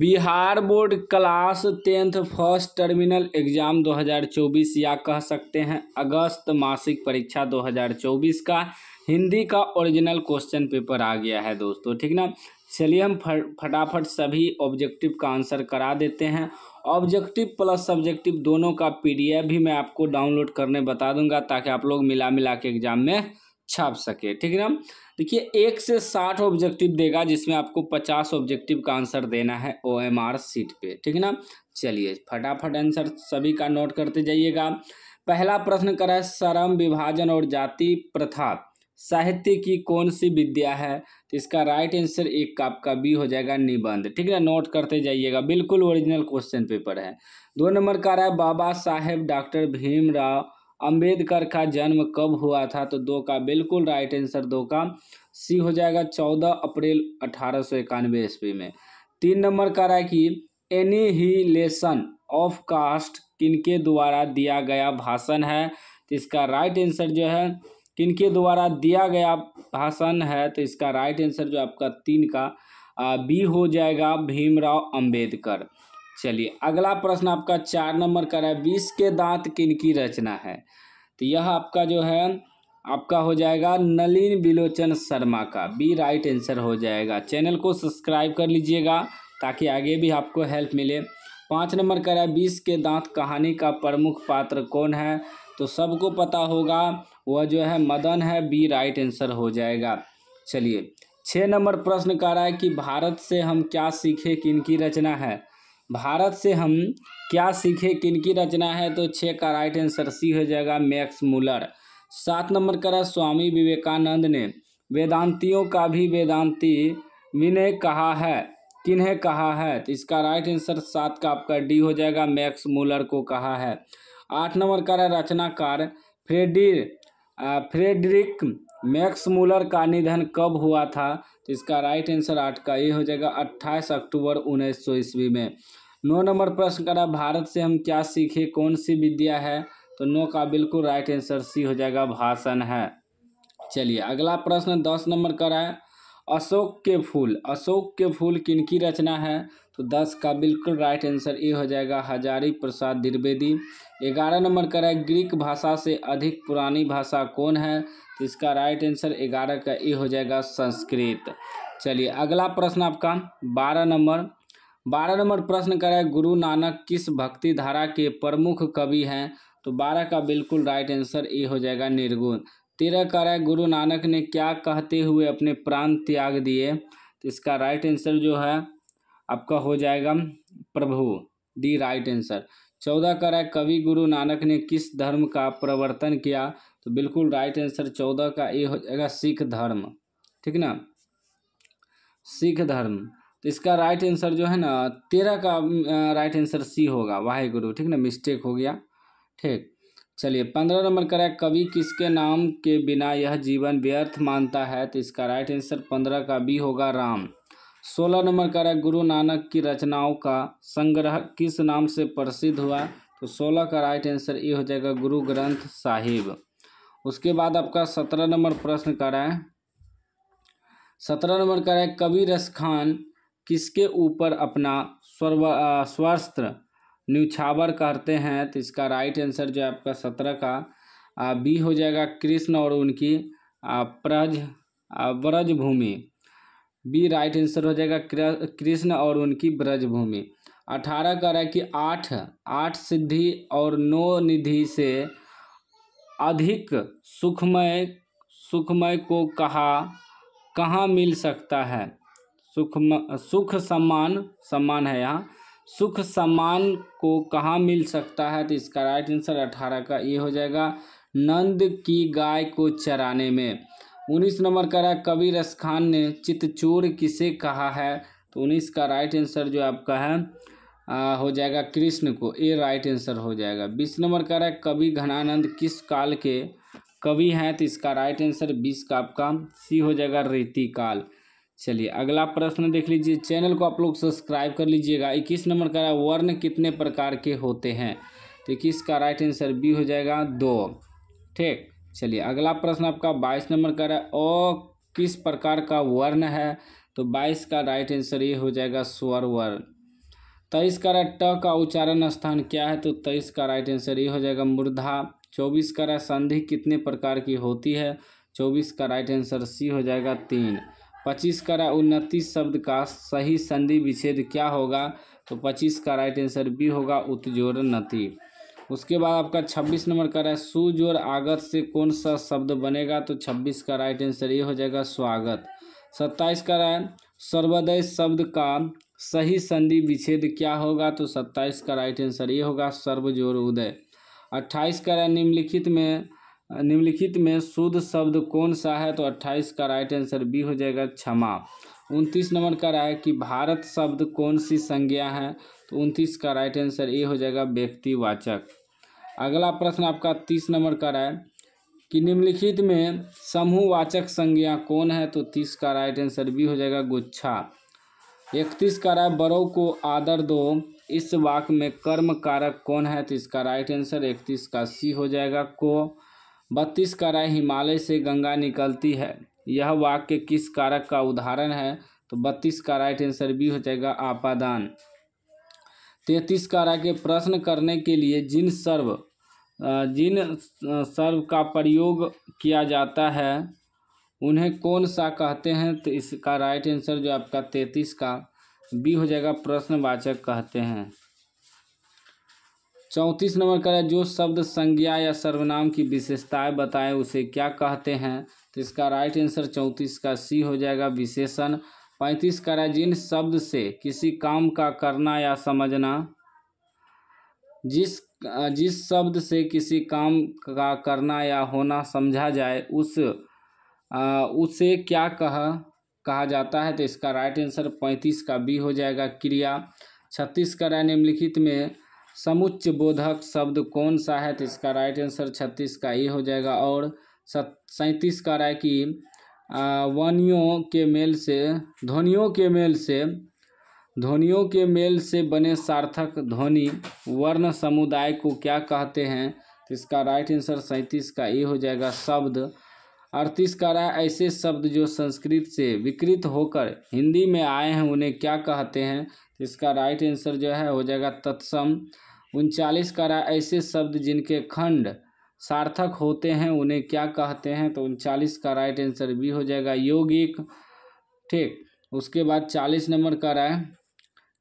Bihar board class tenth first terminal exam 2024 या कह सकते हैं अगस्त मासिक परीक्षा 2024 का हिंदी का ओरिजिनल क्वेश्चन पेपर आ गया है दोस्तों ठीक ना चलिए हम फटाफट सभी ऑब्जेक्टिव का आंसर करा देते हैं ऑब्जेक्टिव प्लस सब्जेक्टिव दोनों का पीडीएफ भी मैं आपको डाउनलोड करने बता दूंगा ताकि आप लोग मिला मिला के एग्ज़ाम में छाप सके ठीक है ना देखिए एक से साठ ऑब्जेक्टिव देगा जिसमें आपको पचास ऑब्जेक्टिव का आंसर देना है ओ एम आर सीट पर ठीक है ना चलिए फटाफट आंसर सभी का नोट करते जाइएगा पहला प्रश्न करा है शरम विभाजन और जाति प्रथा साहित्य की कौन सी विद्या है तो इसका राइट आंसर एक का आपका बी हो जाएगा निबंध ठीक है नोट करते जाइएगा बिल्कुल ओरिजिनल क्वेश्चन पेपर है दो नंबर का रहा है बाबा साहेब डॉक्टर भीमराव अंबेडकर का जन्म कब हुआ था तो दो का बिल्कुल राइट आंसर दो का सी हो जाएगा चौदह अप्रैल अठारह सौ इक्यानवे ईस्वी में तीन नंबर का रहा है कि लेसन ऑफ कास्ट किनके द्वारा दिया गया भाषण है तो इसका राइट आंसर जो है किनके द्वारा दिया गया भाषण है तो इसका राइट आंसर जो आपका तीन का बी हो जाएगा भीमराव अंबेडकर चलिए अगला प्रश्न आपका चार नंबर का है विष के दांत किनकी रचना है तो यह आपका जो है आपका हो जाएगा नलिन विलोचन शर्मा का बी राइट आंसर हो जाएगा चैनल को सब्सक्राइब कर लीजिएगा ताकि आगे भी आपको हेल्प मिले पाँच नंबर का है बीस के दांत कहानी का प्रमुख पात्र कौन है तो सबको पता होगा वह जो है मदन है बी राइट आंसर हो जाएगा चलिए छः नंबर प्रश्न कर रहा है कि भारत से हम क्या सीखे किनकी रचना है भारत से हम क्या सीखे की रचना है तो छः का राइट आंसर सी हो जाएगा मैक्स मूलर सात नंबर करा स्वामी विवेकानंद ने वेदांतियों का भी वेदांती विनय कहा है किन्हें कहा है तो इसका राइट आंसर सात का आपका डी हो जाएगा मैक्स मूलर को कहा है आठ नंबर का रचनाकार फ्रेडी फ्रेडरिक मैक्स मूलर का निधन कब हुआ था तो इसका राइट आंसर आठ का ए हो जाएगा अट्ठाईस अक्टूबर उन्नीस सौ ईस्वी में नौ नंबर प्रश्न करा भारत से हम क्या सीखे कौन सी विद्या है तो नौ का बिल्कुल राइट आंसर सी हो जाएगा भाषण है चलिए अगला प्रश्न दस नंबर का है अशोक के फूल अशोक के फूल किनकी रचना है तो दस का बिल्कुल राइट आंसर ए हो जाएगा हजारी प्रसाद द्विवेदी ग्यारह नंबर का है ग्रीक भाषा से अधिक पुरानी भाषा कौन है तो इसका राइट आंसर ग्यारह का ए हो जाएगा संस्कृत चलिए अगला प्रश्न आपका बारह नंबर बारह नंबर प्रश्न करें गुरु नानक किस भक्ति धारा के प्रमुख कवि हैं तो बारह का बिल्कुल राइट आंसर ए हो जाएगा निर्गुण तेरह करें गुरु नानक ने क्या कहते हुए अपने प्राण त्याग दिए तो इसका राइट आंसर जो है आपका हो जाएगा प्रभु दी राइट आंसर चौदह का कवि गुरु नानक ने किस धर्म का प्रवर्तन किया तो बिल्कुल राइट आंसर चौदह का ए हो जाएगा सिख धर्म ठीक ना सिख धर्म तो इसका राइट आंसर जो है ना तेरह का राइट आंसर सी होगा वाहे गुरु ठीक ना मिस्टेक हो गया ठीक चलिए पंद्रह नंबर करेक्ट कवि किसके नाम के बिना यह जीवन व्यर्थ मानता है तो इसका राइट आंसर पंद्रह का बी होगा राम सोलह नंबर करेक्ट गुरु नानक की रचनाओं का संग्रह किस नाम से प्रसिद्ध हुआ तो सोलह का राइट आंसर ये हो जाएगा गुरु ग्रंथ साहिब उसके बाद आपका सत्रह नंबर प्रश्न कराए सत्रह नंबर कराए कवि रस खान किसके ऊपर अपना स्वर्व स्वस्त्र न्यूछावर करते हैं तो इसका राइट आंसर जो है आपका सत्रह का बी हो जाएगा कृष्ण और उनकी प्रज व्रज भूमि बी राइट आंसर हो जाएगा कृष्ण और उनकी ब्रज भूमि अठारह कह रहा है कि आठ आठ सिद्धि और नौ निधि से अधिक सुखमय सुखमय को कहा कहाँ मिल सकता है सुख सुख सम्मान सम्मान है यहाँ सुख सम्मान को कहाँ मिल सकता है तो इसका राइट आंसर अठारह का ये हो जाएगा नंद की गाय को चराने में उन्नीस नंबर का रहा कवि रसखान ने चितचोर किसे कहा है तो उन्नीस का राइट आंसर जो आपका है आ, हो जाएगा कृष्ण को ये राइट आंसर हो जाएगा बीस नंबर का रहा कवि घनानंद किस काल के कवि हैं तो इसका राइट आंसर बीस का आपका सी हो जाएगा रीति काल चलिए अगला प्रश्न देख लीजिए चैनल को आप लोग सब्सक्राइब कर लीजिएगा इक्कीस नंबर का वर्ण कितने प्रकार के होते हैं तो इक्कीस का राइट आंसर बी हो जाएगा दो ठीक चलिए अगला प्रश्न आपका बाईस नंबर का रहा ओ किस प्रकार का वर्ण है तो बाईस का राइट आंसर ये हो जाएगा स्वर वर्ण तेईस का रहा ट का उच्चारण स्थान क्या है तो तेईस का राइट आंसर ये हो जाएगा मुर्धा चौबीस का रहा संधि कितने प्रकार की होती है चौबीस का राइट आंसर सी हो जाएगा तीन पच्चीस करा उनतीस शब्द का सही संधि विच्छेद क्या होगा तो पच्चीस का राइट आंसर बी होगा उत्जोर नति उसके बाद आपका छब्बीस नंबर का रहा है सुजोर आगत से कौन सा शब्द बनेगा तो छब्बीस का राइट आंसर ये हो जाएगा स्वागत सत्ताईस का रहा है सर्वोदय शब्द का सही संधि विच्छेद क्या होगा तो सत्ताईस का राइट आंसर ये होगा सर्वजोर उदय अट्ठाईस का रहा है निम्नलिखित में निम्नलिखित में शुद्ध शब्द कौन सा है तो अट्ठाईस का राइट आंसर बी हो जाएगा क्षमा उनतीस नंबर का रहा है कि भारत शब्द कौन सी संज्ञा है तो उनतीस का राइट आंसर ए हो जाएगा व्यक्तिवाचक अगला प्रश्न आपका तीस नंबर का रहा है कि निम्नलिखित में समूहवाचक संज्ञा कौन है तो तीस का राइट आंसर बी हो जाएगा गुच्छा इकतीस का रहा है बड़ों को आदर दो इस वाक में कर्म कारक कौन है तो इसका राइट आंसर इकतीस का सी हो जाएगा को बत्तीस का राय हिमालय से गंगा निकलती है यह वाक्य किस कारक का उदाहरण है तो बत्तीस का राइट आंसर बी हो जाएगा आपादान तैतीस कारा के प्रश्न करने के लिए जिन सर्व जिन सर्व का प्रयोग किया जाता है उन्हें कौन सा कहते हैं तो इसका राइट आंसर जो आपका तैतीस का बी हो जाएगा प्रश्नवाचक कहते हैं चौंतीस नंबर का जो शब्द संज्ञा या सर्वनाम की विशेषताएं बताएं उसे क्या कहते हैं तो इसका राइट आंसर चौंतीस का सी हो जाएगा विशेषण पैंतीस का जिन शब्द से किसी काम का करना या समझना जिस जिस शब्द से किसी काम का करना या होना समझा जाए उस आ, उसे क्या कह कहा जाता है तो इसका राइट आंसर पैंतीस का बी हो जाएगा क्रिया छत्तीस का राय निम्नलिखित में समुच्च बोधक शब्द कौन सा है तो इसका राइट आंसर छत्तीस का ही हो जाएगा और सैंतीस का रहा है कि वनियों के मेल से ध्वनियों के मेल से ध्वनियों के मेल से बने सार्थक ध्वनि वर्ण समुदाय को क्या कहते हैं तो इसका राइट आंसर सैंतीस का ये हो जाएगा शब्द अड़तीस अर्तिस्कारा ऐसे शब्द जो संस्कृत से विकृत होकर हिंदी में आए हैं उन्हें क्या कहते हैं इसका राइट आंसर जो है हो जाएगा तत्सम उनचालीस कारा ऐसे शब्द जिनके खंड सार्थक होते हैं उन्हें क्या कहते हैं तो उनचालीस का राइट आंसर भी हो जाएगा यौगिक ठीक उसके बाद चालीस नंबर का राय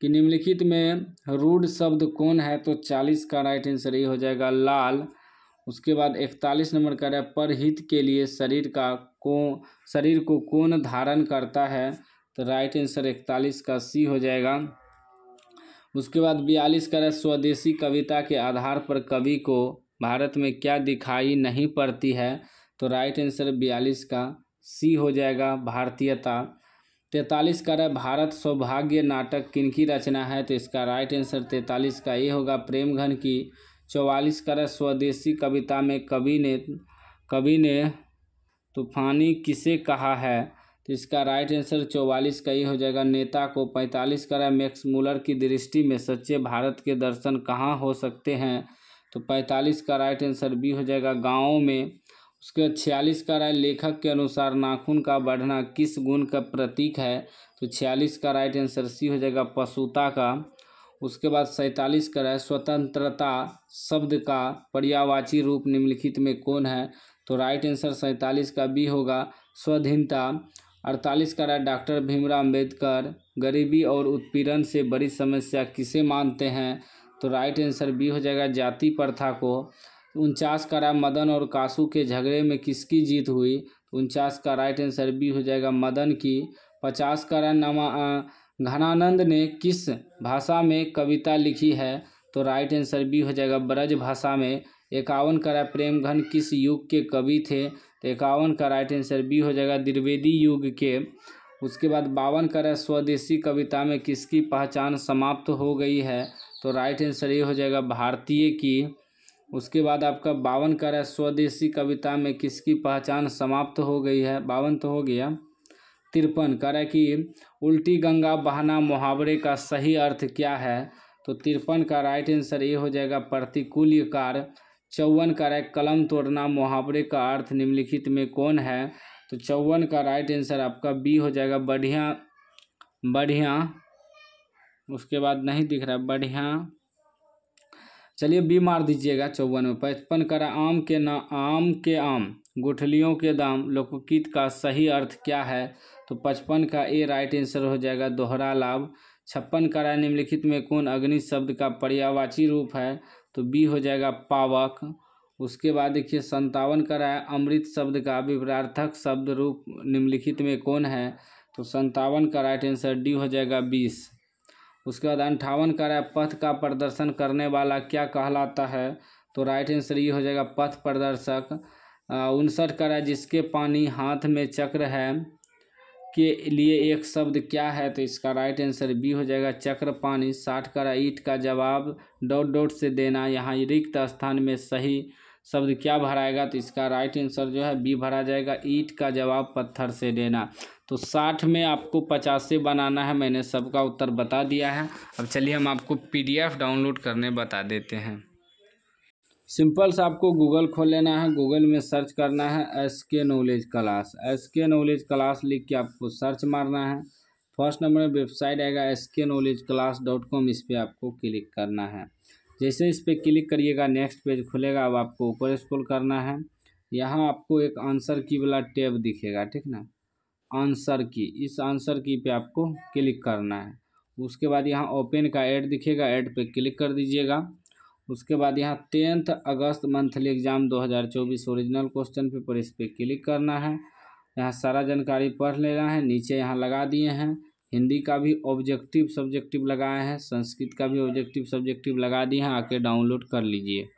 कि निम्नलिखित में रूढ़ शब्द कौन है तो चालीस का राइट आंसर ये हो जाएगा लाल उसके बाद इकतालीस नंबर का है परहित के लिए शरीर का को शरीर को कौन धारण करता है तो राइट आंसर इकतालीस का सी हो जाएगा उसके बाद बयालीस का है स्वदेशी कविता के आधार पर कवि को भारत में क्या दिखाई नहीं पड़ती है तो राइट आंसर बयालीस का सी हो जाएगा भारतीयता तैतालीस का है भारत सौभाग्य नाटक किन की रचना है तो इसका राइट आंसर तैतालीस का ये होगा प्रेमघन की चौवालीस का स्वदेशी कविता में कवि ने कवि ने तूफानी किसे कहा है तो इसका राइट आंसर चौवालीस का ही हो जाएगा नेता को पैंतालीस करा मैक्स मूलर की दृष्टि में सच्चे भारत के दर्शन कहाँ हो सकते हैं तो पैंतालीस का राइट आंसर बी हो जाएगा गाँव में उसके बाद छियालीस का राय लेखक के अनुसार नाखून का बढ़ना किस गुण का प्रतीक है तो छियालीस का राइट आंसर सी हो जाएगा पशुता का उसके बाद सैंतालीस कर है स्वतंत्रता शब्द का पर्यावाची रूप निम्नलिखित में कौन है तो राइट आंसर सैंतालीस का बी होगा स्वाधीनता अड़तालीस का है डॉक्टर भीमराव अम्बेडकर गरीबी और उत्पीड़न से बड़ी समस्या किसे मानते हैं तो राइट आंसर बी हो जाएगा जाति प्रथा को उनचास का रहा मदन और कासू के झगड़े में किसकी जीत हुई तो उनचास का राइट आंसर बी हो जाएगा मदन की पचास का रहा नमा घनानंद ने किस भाषा में कविता लिखी है तो राइट आंसर बी हो जाएगा ब्रज भाषा में इक्यावन करा प्रेम घन किस युग के कवि थे तो इक्यावन का राइट आंसर बी हो जाएगा द्विवेदी युग के उसके बाद बावन करा स्वदेशी कविता में किसकी पहचान समाप्त हो गई है तो राइट आंसर ये हो जाएगा भारतीय की उसके बाद आपका बावन करा स्वदेशी कविता में किसकी पहचान समाप्त हो गई है बावन तो हो गया तिरपन कह रहा है कि उल्टी गंगा बहाना मुहावरे का सही अर्थ क्या है तो तिरपन का राइट आंसर ये हो जाएगा प्रतिकूल कार चौवन का राय कलम तोड़ना मुहावरे का अर्थ निम्नलिखित में कौन है तो चौवन का राइट आंसर आपका बी हो जाएगा बढ़िया बढ़िया उसके बाद नहीं दिख रहा बढ़िया चलिए बी मार दीजिएगा चौवन में पचपन करा आम के ना आम के आम गुठलियों के दाम लोकगीत का सही अर्थ क्या है तो पचपन का ए राइट आंसर हो जाएगा दोहरा लाभ छप्पन करा निम्नलिखित में कौन अग्नि शब्द का पर्यावाची रूप है तो बी हो जाएगा पावक उसके बाद देखिए संतावन कराया अमृत शब्द का विवरार्थक शब्द रूप निम्नलिखित में कौन है तो संतावन का राइट आंसर डी हो जाएगा बीस उसके बाद अंठावन कर है पथ का प्रदर्शन करने वाला क्या कहलाता है तो राइट आंसर ये हो जाएगा पथ प्रदर्शक उनसठ कर है जिसके पानी हाथ में चक्र है के लिए एक शब्द क्या है तो इसका राइट आंसर बी हो जाएगा चक्र पानी साठ कर ईट का जवाब डॉट डॉट से देना यहाँ रिक्त स्थान में सही शब्द क्या भराएगा तो इसका राइट आंसर जो है बी भरा जाएगा ईट का जवाब पत्थर से देना तो साठ में आपको पचास से बनाना है मैंने सबका उत्तर बता दिया है अब चलिए हम आपको पीडीएफ डाउनलोड करने बता देते हैं सिंपल से आपको गूगल खोल लेना है गूगल में सर्च करना है S K knowledge class S K knowledge class लिख के आपको सर्च मारना है फर्स्ट नंबर में वेबसाइट आएगा S K knowledge class dot com इस पर आपको क्लिक करना है जैसे इस पर क्लिक करिएगा नेक्स्ट पेज खुलेगा अब आपको ऊपर स्क्रॉल करना है यहाँ आपको एक आंसर की वाला टैब दिखेगा ठीक ना आंसर की इस आंसर की पे आपको क्लिक करना है उसके बाद यहाँ ओपन का ऐड दिखेगा ऐड पे क्लिक कर दीजिएगा उसके बाद यहाँ tenth August monthly exam 2024 original question paper इस पर क्लिक करना है यहाँ सारा जानकारी पढ़ लेना है नीचे यहाँ लगा दिए हैं हिंदी का भी ऑब्जेक्टिव सब्जेक्टिव लगाए हैं संस्कृत का भी ऑब्जेक्टिव सब्जेक्टिव लगा दिए हैं आके डाउनलोड कर लीजिए